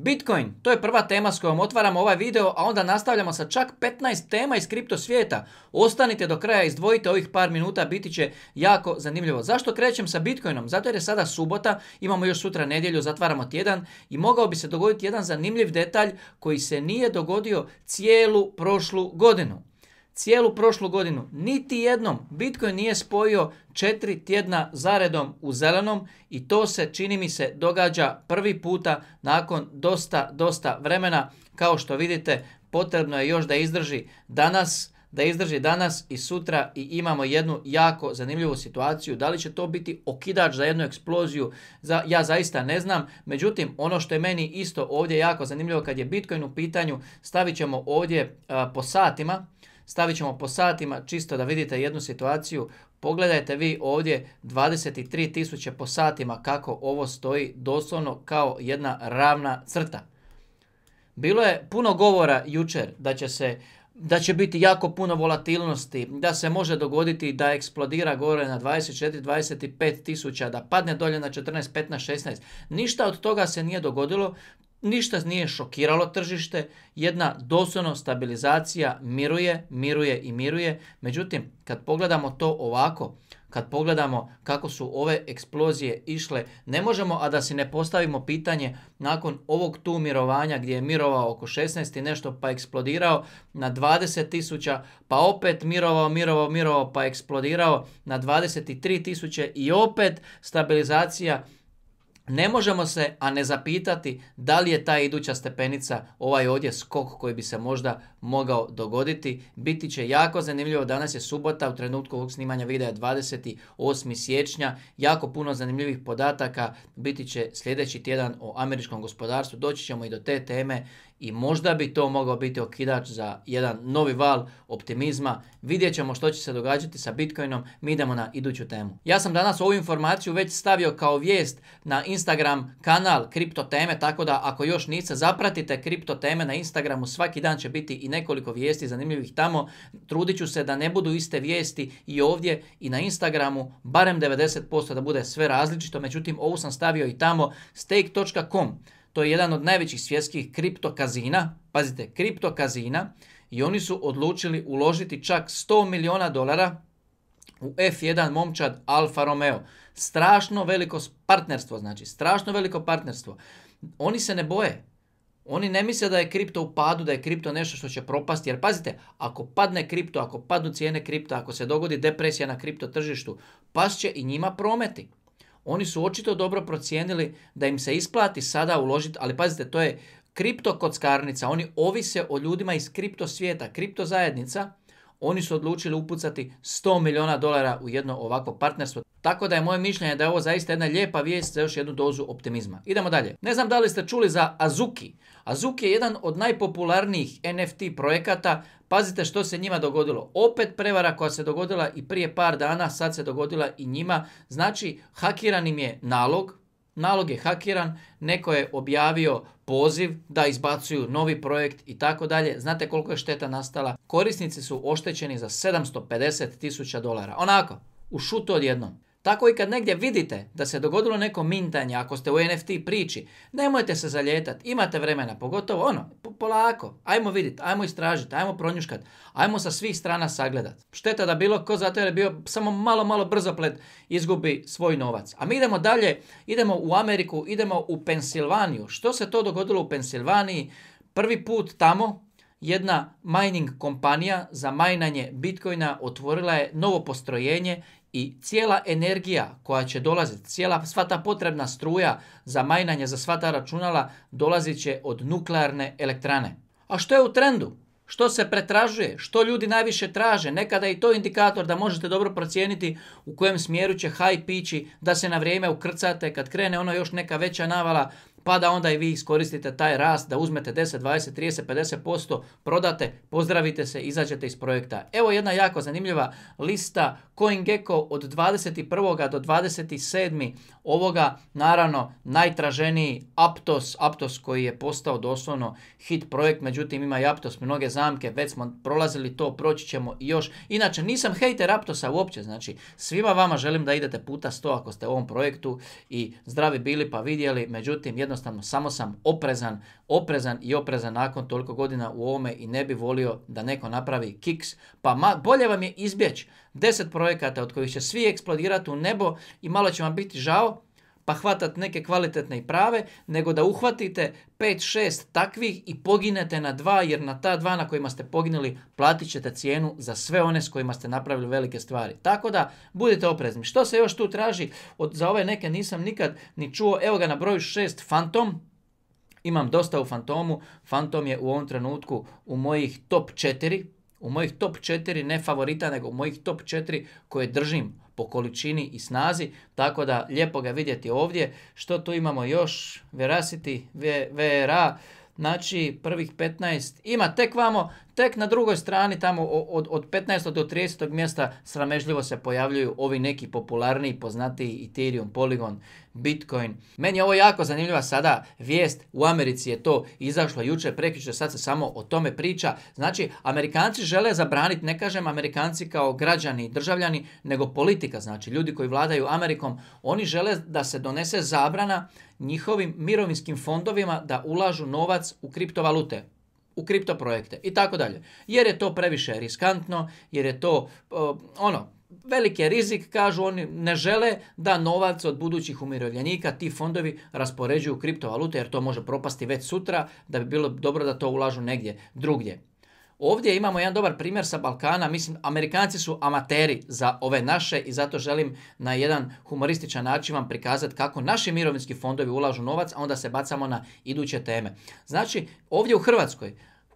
Bitcoin, to je prva tema s kojom otvaramo ovaj video, a onda nastavljamo sa čak 15 tema iz kripto svijeta. Ostanite do kraja, izdvojite ovih par minuta, biti će jako zanimljivo. Zašto krećem sa Bitcoinom? Zato jer je sada subota, imamo još sutra nedjelju, zatvaramo tjedan i mogao bi se dogoditi jedan zanimljiv detalj koji se nije dogodio cijelu prošlu godinu cijelu prošlu godinu. Niti jednom Bitcoin nije spojio četiri tjedna zaredom u zelenom i to se čini mi se događa prvi puta nakon dosta, dosta vremena. Kao što vidite potrebno je još da izdrži danas da izdrži danas i sutra i imamo jednu jako zanimljivu situaciju. Da li će to biti okidač za jednu eksploziju? ja zaista ne znam. Međutim, ono što je meni isto ovdje jako zanimljivo kad je Bitcoin u pitanju, stavit ćemo ovdje po satima. Stavit ćemo po satima čisto da vidite jednu situaciju. Pogledajte vi ovdje 23.000 po satima kako ovo stoji doslovno kao jedna ravna crta. Bilo je puno govora jučer da će se da će biti jako puno volatilnosti, da se može dogoditi da eksplodira gore na 24, 25 tisuća, da padne dolje na 14, 15, 16. Ništa od toga se nije dogodilo, ništa nije šokiralo tržište, jedna doslovno stabilizacija miruje, miruje i miruje. Međutim, kad pogledamo to ovako, kad pogledamo kako su ove eksplozije išle, ne možemo, a da si ne postavimo pitanje nakon ovog tu mirovanja gdje je mirovao oko 16 i nešto pa eksplodirao na 20 tisuća, pa opet mirovao, mirovao, mirovao pa eksplodirao na 23 tisuće i opet stabilizacija ne možemo se, a ne zapitati da li je ta iduća stepenica, ovaj ovdje skok koji bi se možda mogao dogoditi. Biti će jako zanimljivo, danas je subota, u trenutku ovog snimanja videa 28. siječnja, jako puno zanimljivih podataka, biti će sljedeći tjedan o američkom gospodarstvu, doći ćemo i do te teme i možda bi to mogao biti okidač za jedan novi val optimizma. Vidjet ćemo što će se događati sa Bitcoinom, mi idemo na iduću temu. Ja sam danas ovu informaciju već stavio kao vijest na Instagram kanal Kripto Teme, tako da ako još niste zapratite Kripto Teme na Instagramu, svaki dan će biti i nekoliko vijesti zanimljivih tamo. Trudit ću se da ne budu iste vijesti i ovdje i na Instagramu, barem 90% da bude sve različito, međutim ovu sam stavio i tamo stake.com to je jedan od najvećih svjetskih kriptokazina, Pazite, kriptokazina I oni su odlučili uložiti čak 100 miliona dolara u F1 momčad Alfa Romeo. Strašno veliko partnerstvo, znači strašno veliko partnerstvo. Oni se ne boje. Oni ne misle da je kripto u padu, da je kripto nešto što će propasti. Jer pazite, ako padne kripto, ako padnu cijene kripta, ako se dogodi depresija na kripto tržištu, pas će i njima prometi. Oni su očito dobro procijenili da im se isplati sada uložiti, ali pazite, to je kripto kockarnica, oni ovise o ljudima iz kripto svijeta, kripto zajednica oni su odlučili upucati 100 miliona dolara u jedno ovakvo partnerstvo. Tako da je moje mišljenje da je ovo zaista jedna lijepa vijest za još jednu dozu optimizma. Idemo dalje. Ne znam da li ste čuli za Azuki. Azuki je jedan od najpopularnijih NFT projekata. Pazite što se njima dogodilo. Opet prevara koja se dogodila i prije par dana, sad se dogodila i njima. Znači, hakiran im je nalog, nalog je hakiran, neko je objavio poziv da izbacuju novi projekt i tako dalje. Znate koliko je šteta nastala? Korisnici su oštećeni za 750 tisuća dolara. Onako, u šutu odjednom. Tako i kad negdje vidite da se dogodilo neko mintanje, ako ste u NFT priči, nemojte se zaljetati, imate vremena, pogotovo ono, polako, ajmo vidjeti, ajmo istražiti, ajmo pronjuškat, ajmo sa svih strana sagledat. Šteta da bilo ko zato jer je bio samo malo, malo brzoplet izgubi svoj novac. A mi idemo dalje, idemo u Ameriku, idemo u Pensilvaniju. Što se to dogodilo u Pensilvaniji? Prvi put tamo, jedna mining kompanija za majnanje bitcoina otvorila je novo postrojenje i cijela energija koja će dolaziti, cijela sva ta potrebna struja za majnanje, za sva ta računala, dolazit će od nuklearne elektrane. A što je u trendu? Što se pretražuje? Što ljudi najviše traže? Nekada je i to indikator da možete dobro procijeniti u kojem smjeru će hype ići, da se na vrijeme ukrcate kad krene ono još neka veća navala pa da onda i vi iskoristite taj rast, da uzmete 10, 20, 30, 50%, prodate, pozdravite se, izađete iz projekta. Evo jedna jako zanimljiva lista CoinGecko od 21. do 27. ovoga naravno najtraženiji Aptos, Aptos koji je postao doslovno hit projekt, međutim ima i Aptos mnoge zamke, već smo prolazili to, proći ćemo i još. Inače nisam hejter Aptosa uopće, znači svima vama želim da idete puta 100 ako ste u ovom projektu i zdravi bili pa vidjeli, međutim jednostavno samo sam oprezan, oprezan i oprezan nakon toliko godina u ovome i ne bi volio da neko napravi kiks. Pa bolje vam je izbjeć 10 projekata od kojih će svi eksplodirati u nebo i malo će vam biti žao, pa neke kvalitetne i prave, nego da uhvatite 5-6 takvih i poginete na dva, jer na ta dva na kojima ste poginuli platit ćete cijenu za sve one s kojima ste napravili velike stvari. Tako da budite oprezni. Što se još tu traži? Od, za ove neke nisam nikad ni čuo. Evo ga na broju 6 Phantom. Imam dosta u Fantomu. Fantom je u ovom trenutku u mojih top 4. U mojih top 4, ne favorita, nego u mojih top 4 koje držim po količini i snazi, tako da lijepo ga vidjeti ovdje. Što tu imamo još? Veracity, VRA, znači prvih 15, ima tek vamo tek na drugoj strani tamo od, od 15. do 30. mjesta sramežljivo se pojavljuju ovi neki popularniji, poznatiji Ethereum, Polygon, Bitcoin. Meni je ovo jako zanimljiva sada vijest, u Americi je to izašlo jučer, prekjučer, sad se samo o tome priča. Znači, Amerikanci žele zabraniti, ne kažem Amerikanci kao građani i državljani, nego politika, znači ljudi koji vladaju Amerikom, oni žele da se donese zabrana njihovim mirovinskim fondovima da ulažu novac u kriptovalute u kripto projekte i tako dalje. Jer je to previše riskantno, jer je to ono, veliki je rizik, kažu oni ne žele da novac od budućih umirovljenika ti fondovi raspoređuju kriptovalute jer to može propasti već sutra da bi bilo dobro da to ulažu negdje drugdje. Ovdje imamo jedan dobar primjer sa Balkana, mislim Amerikanci su amateri za ove naše i zato želim na jedan humorističan način vam prikazati kako naši mirovinski fondovi ulažu novac, a onda se bacamo na iduće teme. Znači, ovdje u Hrvatskoj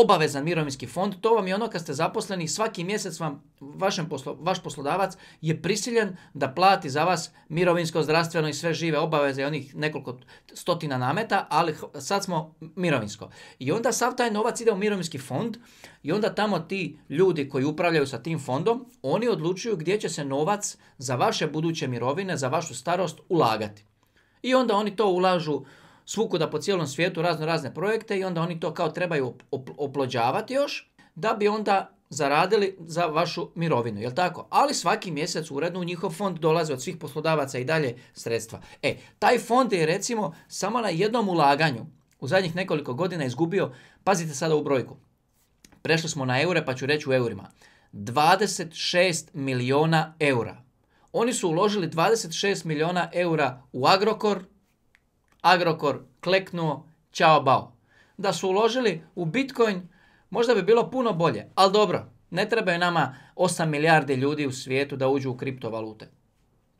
obavezan mirovinski fond, to vam je ono kad ste zaposleni, svaki mjesec vam vašem poslo, vaš poslodavac je prisiljen da plati za vas mirovinsko, zdravstveno i sve žive obaveze i onih nekoliko stotina nameta, ali sad smo mirovinsko. I onda sav taj novac ide u mirovinski fond i onda tamo ti ljudi koji upravljaju sa tim fondom, oni odlučuju gdje će se novac za vaše buduće mirovine, za vašu starost ulagati. I onda oni to ulažu da po cijelom svijetu razno razne projekte i onda oni to kao trebaju oplođavati još da bi onda zaradili za vašu mirovinu, jel tako? Ali svaki mjesec uredno u njihov fond dolaze od svih poslodavaca i dalje sredstva. E, taj fond je recimo samo na jednom ulaganju u zadnjih nekoliko godina izgubio, pazite sada u brojku, prešli smo na eure pa ću reći u eurima, 26 milijuna eura. Oni su uložili 26 milijuna eura u Agrokor, Agrokor kleknuo, čao bao. Da su uložili u Bitcoin, možda bi bilo puno bolje, ali dobro, ne trebaju nama 8 milijardi ljudi u svijetu da uđu u kriptovalute.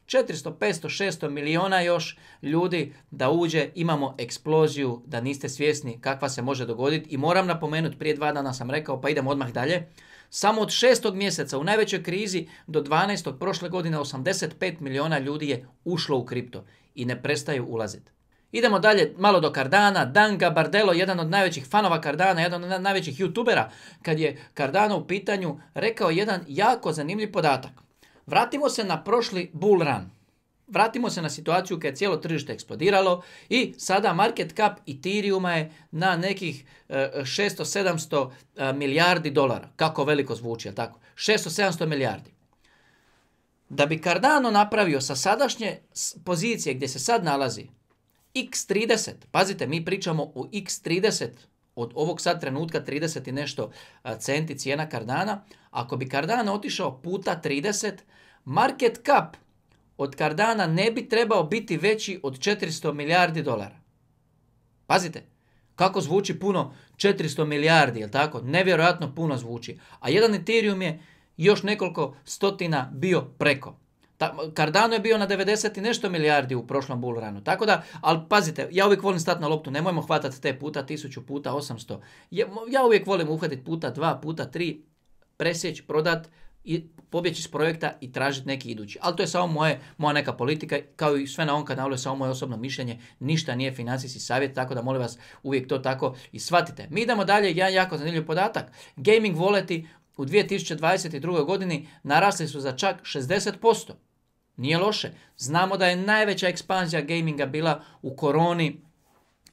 400, 500, 600 miliona još ljudi da uđe, imamo eksploziju, da niste svjesni kakva se može dogoditi. I moram napomenuti, prije dva dana sam rekao, pa idem odmah dalje. Samo od šestog mjeseca u najvećoj krizi do 12. prošle godine 85 miliona ljudi je ušlo u kripto i ne prestaju ulaziti. Idemo dalje malo do Cardana, Dan Gabardelo, jedan od najvećih fanova Cardana, jedan od najvećih youtubera, kad je Cardano u pitanju rekao jedan jako zanimljiv podatak. Vratimo se na prošli bull run. Vratimo se na situaciju kad je cijelo tržište eksplodiralo i sada market cap Ethereuma je na nekih 600-700 e, e, milijardi dolara. Kako veliko zvuči, ali tako? 600-700 milijardi. Da bi Cardano napravio sa sadašnje pozicije gdje se sad nalazi, X30, pazite, mi pričamo o X30, od ovog sad trenutka 30 i nešto e, centi cijena Kardana. ako bi kardana otišao puta 30, market cap od kardana ne bi trebao biti veći od 400 milijardi dolara. Pazite, kako zvuči puno 400 milijardi, jel tako? Nevjerojatno puno zvuči. A jedan Ethereum je još nekoliko stotina bio preko. Ta, Cardano je bio na 90 i nešto milijardi u prošlom bull runu. Tako da, ali pazite, ja uvijek volim stati na loptu, nemojmo hvatati te puta 1000 puta 800. Ja, uvijek volim uhvatiti puta dva, puta tri, presjeći, prodat, i pobjeći iz projekta i tražiti neki idući. Ali to je samo moje, moja neka politika, kao i sve na ovom kanalu je samo moje osobno mišljenje, ništa nije financijski savjet, tako da molim vas uvijek to tako i shvatite. Mi idemo dalje, jedan jako zanimljiv podatak. Gaming voleti u 2022. godini narasli su za čak 60%. Nije loše. Znamo da je najveća ekspanzija gaminga bila u koroni,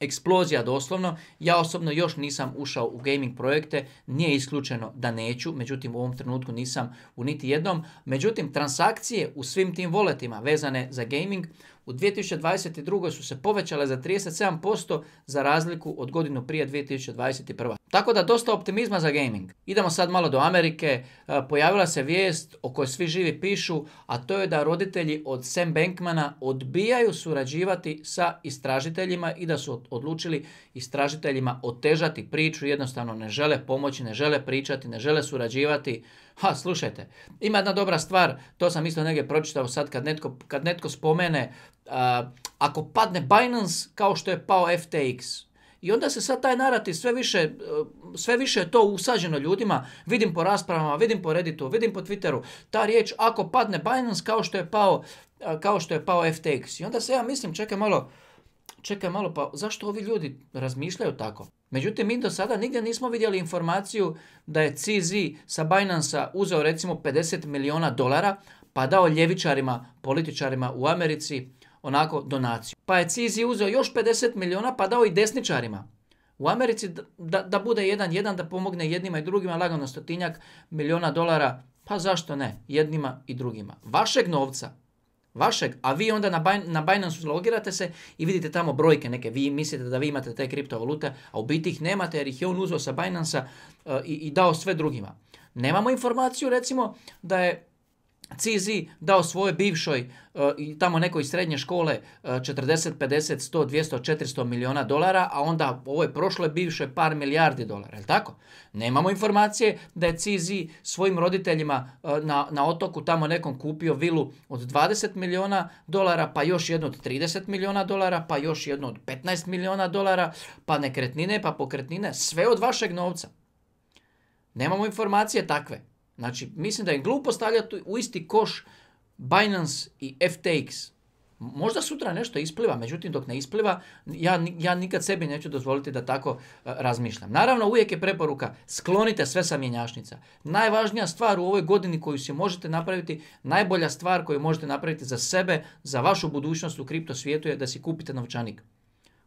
eksplozija doslovno. Ja osobno još nisam ušao u gaming projekte, nije isključeno da neću, međutim u ovom trenutku nisam u niti jednom. Međutim, transakcije u svim tim voletima vezane za gaming u 2022. su se povećale za 37% za razliku od godinu prije 2021. Tako da dosta optimizma za gaming. Idemo sad malo do Amerike. E, pojavila se vijest o kojoj svi živi pišu, a to je da roditelji od Sam Bankmana odbijaju surađivati sa istražiteljima i da su odlučili istražiteljima otežati priču, jednostavno ne žele pomoći, ne žele pričati, ne žele surađivati. Ha, slušajte, ima jedna dobra stvar, to sam isto negdje pročitao sad kad netko, kad netko spomene, ako padne Binance kao što je pao FTX, i onda se sad taj narati sve više, e, sve više je to usađeno ljudima, vidim po raspravama, vidim po Redditu, vidim po Twitteru, ta riječ ako padne Binance kao što je pao, e, kao što je pao FTX. I onda se ja mislim, čekaj malo, čekaj malo, pa zašto ovi ljudi razmišljaju tako? Međutim, mi do sada nigdje nismo vidjeli informaciju da je CZ sa binance uzeo recimo 50 miliona dolara pa dao ljevičarima, političarima u Americi onako donaciju. Pa je CZ uzeo još 50 miliona pa dao i desničarima. U Americi da, da bude jedan jedan da pomogne jednima i drugima lagano stotinjak miliona dolara, pa zašto ne, jednima i drugima. Vašeg novca, vašeg, a vi onda na, na Binance logirate se i vidite tamo brojke neke. Vi mislite da vi imate te kriptovalute, a u biti ih nemate jer ih je on uzeo sa Binance-a e, i, i dao sve drugima. Nemamo informaciju recimo da je Cizi dao svojoj bivšoj e, i tamo nekoj srednje škole 40, 50, 100, 200, 400 miliona dolara, a onda ovoj prošloj bivšoj par milijardi dolara, jel tako? Nemamo informacije da je Cizi svojim roditeljima e, na, otoku tamo nekom kupio vilu od 20 miliona dolara, pa još jednu od 30 miliona dolara, pa još jedno od 15 miliona dolara, pa nekretnine, pa pokretnine, sve od vašeg novca. Nemamo informacije takve. Znači, mislim da je glupo stavljati u isti koš Binance i FTX. Možda sutra nešto ispliva, međutim dok ne ispliva, ja, ja nikad sebi neću dozvoliti da tako e, razmišljam. Naravno, uvijek je preporuka, sklonite sve sa mjenjašnica. Najvažnija stvar u ovoj godini koju si možete napraviti, najbolja stvar koju možete napraviti za sebe, za vašu budućnost u kripto svijetu je da si kupite novčanik.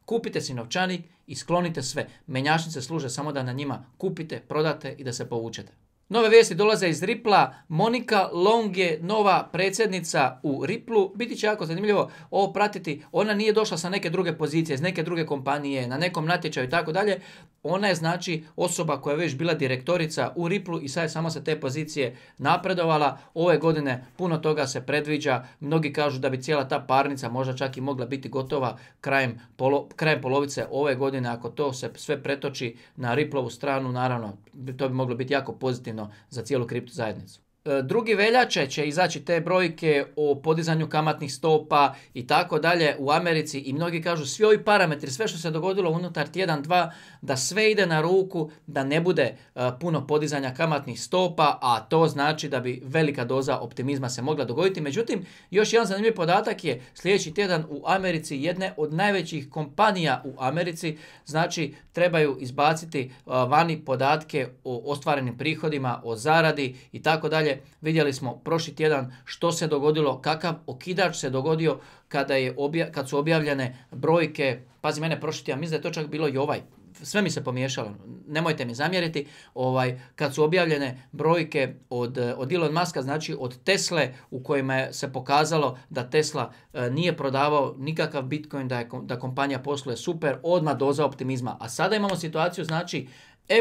Kupite si novčanik i sklonite sve. menjašnice služe samo da na njima kupite, prodate i da se povučete. Nove vijesti dolaze iz Ripla. Monika Long je nova predsjednica u Riplu. Biti će jako zanimljivo ovo pratiti. Ona nije došla sa neke druge pozicije, iz neke druge kompanije, na nekom natječaju i tako dalje. Ona je znači osoba koja je već bila direktorica u Riplu i sad je samo sa te pozicije napredovala. Ove godine puno toga se predviđa. Mnogi kažu da bi cijela ta parnica možda čak i mogla biti gotova krajem, krajem polovice ove godine. Ako to se sve pretoči na Riplovu stranu, naravno, to bi moglo biti jako pozitivno značajno za cijelu kripto zajednicu. E, drugi veljače će izaći te brojke o podizanju kamatnih stopa i tako dalje u Americi i mnogi kažu svi ovi parametri, sve što se dogodilo unutar tjedan, dva, da sve ide na ruku, da ne bude e, puno podizanja kamatnih stopa, a to znači da bi velika doza optimizma se mogla dogoditi. Međutim, još jedan zanimljiv podatak je sljedeći tjedan u Americi jedne od najvećih kompanija u Americi, znači trebaju izbaciti e, vani podatke o ostvarenim prihodima, o zaradi i tako dalje vidjeli smo prošli tjedan što se dogodilo, kakav okidač se dogodio kada, je obja, kad su objavljene brojke. Pazi mene, prošli tjedan, mislim da je to čak bilo i ovaj sve mi se pomiješalo, nemojte mi zamjeriti, ovaj, kad su objavljene brojke od, od Elon Muska, znači od Tesle u kojima je se pokazalo da Tesla e, nije prodavao nikakav Bitcoin, da, je, da kompanija posluje super, odmah doza optimizma. A sada imamo situaciju, znači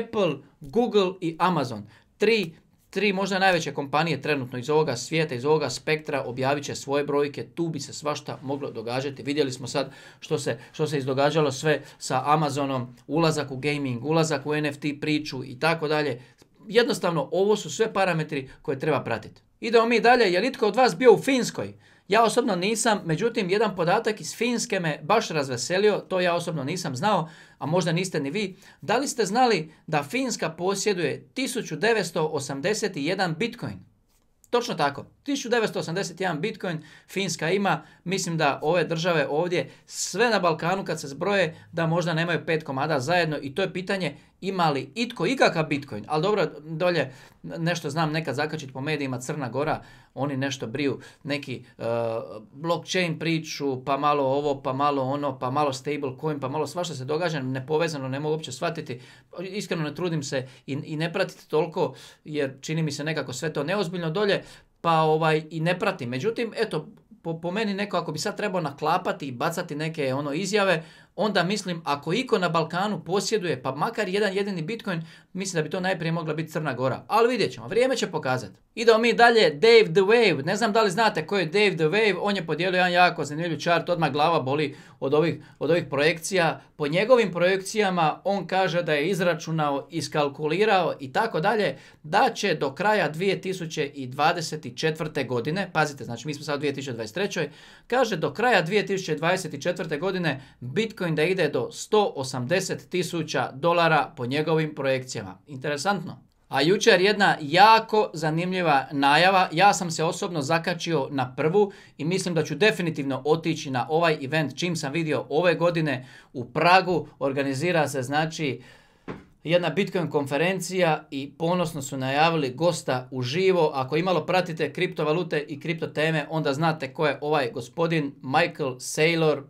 Apple, Google i Amazon. Tri tri možda najveće kompanije trenutno iz ovoga svijeta, iz ovoga spektra objavit će svoje brojke, tu bi se svašta moglo događati. Vidjeli smo sad što se, što se izdogađalo sve sa Amazonom, ulazak u gaming, ulazak u NFT priču i tako dalje. Jednostavno, ovo su sve parametri koje treba pratiti. Idemo mi dalje, je li itko od vas bio u Finskoj? Ja osobno nisam, međutim jedan podatak iz Finske me baš razveselio, to ja osobno nisam znao, a možda niste ni vi. Da li ste znali da Finska posjeduje 1981 bitcoin? Točno tako, 1981 bitcoin Finska ima, mislim da ove države ovdje, sve na Balkanu kad se zbroje, da možda nemaju pet komada zajedno i to je pitanje ima li itko ikakav bitcoin, ali dobro, dolje nešto znam nekad zakačiti po medijima Crna Gora, oni nešto briju, neki uh, blockchain priču, pa malo ovo, pa malo ono, pa malo stablecoin, pa malo svašta se događa, nepovezano, ne mogu uopće shvatiti, iskreno ne trudim se i, i ne pratiti toliko, jer čini mi se nekako sve to neozbiljno dolje, pa ovaj i ne pratim. Međutim, eto, po, po meni neko ako bi sad trebao naklapati i bacati neke ono izjave, onda mislim ako iko na Balkanu posjeduje pa makar jedan jedini Bitcoin, mislim da bi to najprije mogla biti Crna Gora. Ali vidjet ćemo, vrijeme će pokazati. Idemo mi dalje, Dave the Wave, ne znam da li znate ko je Dave the Wave, on je podijelio jedan jako zanimljiv chart, odmah glava boli od ovih, od ovih projekcija. Po njegovim projekcijama on kaže da je izračunao, iskalkulirao i tako dalje, da će do kraja 2024. godine, pazite, znači mi smo sad u 2023. kaže do kraja 2024. godine Bitcoin Bitcoin da ide do 180 tisuća dolara po njegovim projekcijama. Interesantno. A jučer jedna jako zanimljiva najava, ja sam se osobno zakačio na prvu i mislim da ću definitivno otići na ovaj event čim sam vidio ove godine u Pragu, organizira se znači jedna Bitcoin konferencija i ponosno su najavili gosta uživo. Ako imalo pratite kriptovalute i kriptoteme, onda znate ko je ovaj gospodin Michael Saylor,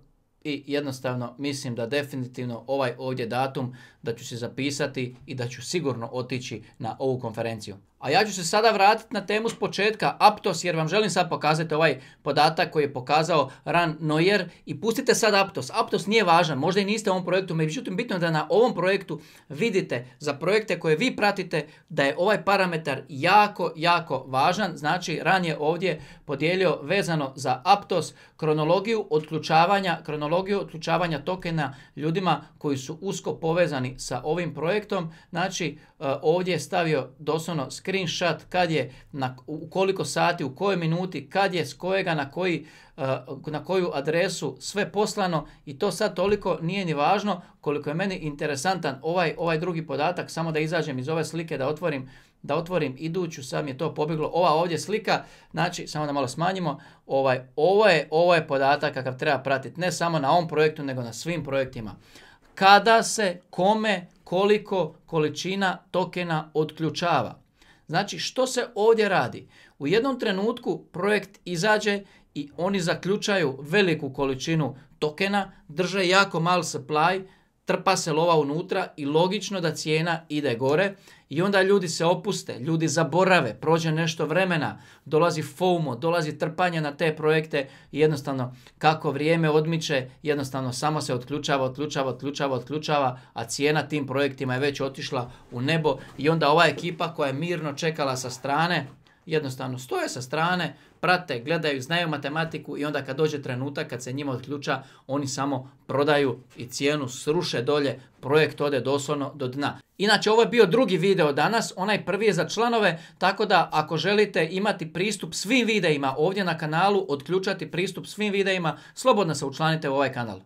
i jednostavno mislim da definitivno ovaj ovdje datum da ću se zapisati i da ću sigurno otići na ovu konferenciju. A ja ću se sada vratiti na temu s početka Aptos jer vam želim sad pokazati ovaj podatak koji je pokazao Ran Neuer i pustite sad Aptos. Aptos nije važan, možda i niste u ovom projektu, međutim bitno je da na ovom projektu vidite za projekte koje vi pratite da je ovaj parametar jako, jako važan. Znači Ran je ovdje podijelio vezano za Aptos kronologiju otključavanja, kronologiju otključavanja tokena ljudima koji su usko povezani sa ovim projektom, znači e, ovdje je stavio doslovno screenshot kad je, na, u koliko sati, u kojoj minuti, kad je, s kojega, na, koji, e, na koju adresu, sve poslano i to sad toliko nije ni važno koliko je meni interesantan ovaj, ovaj drugi podatak, samo da izađem iz ove slike, da otvorim da otvorim iduću, sad mi je to pobjeglo, ova ovdje slika, znači samo da malo smanjimo, ovaj, ovo, je, ovo je podatak kakav treba pratiti, ne samo na ovom projektu nego na svim projektima kada se kome koliko količina tokena odključava. Znači što se ovdje radi? U jednom trenutku projekt izađe i oni zaključaju veliku količinu tokena, drže jako mal supply, trpa se lova unutra i logično da cijena ide gore i onda ljudi se opuste, ljudi zaborave, prođe nešto vremena, dolazi FOMO, dolazi trpanje na te projekte i jednostavno kako vrijeme odmiče, jednostavno samo se otključava, otključava, otključava, otključava, a cijena tim projektima je već otišla u nebo i onda ova ekipa koja je mirno čekala sa strane, jednostavno stoje sa strane, prate, gledaju, znaju matematiku i onda kad dođe trenutak, kad se njima otključa, oni samo prodaju i cijenu sruše dolje, projekt ode doslovno do dna. Inače, ovo je bio drugi video danas, onaj prvi je za članove, tako da ako želite imati pristup svim videima ovdje na kanalu, otključati pristup svim videima, slobodno se učlanite u ovaj kanal.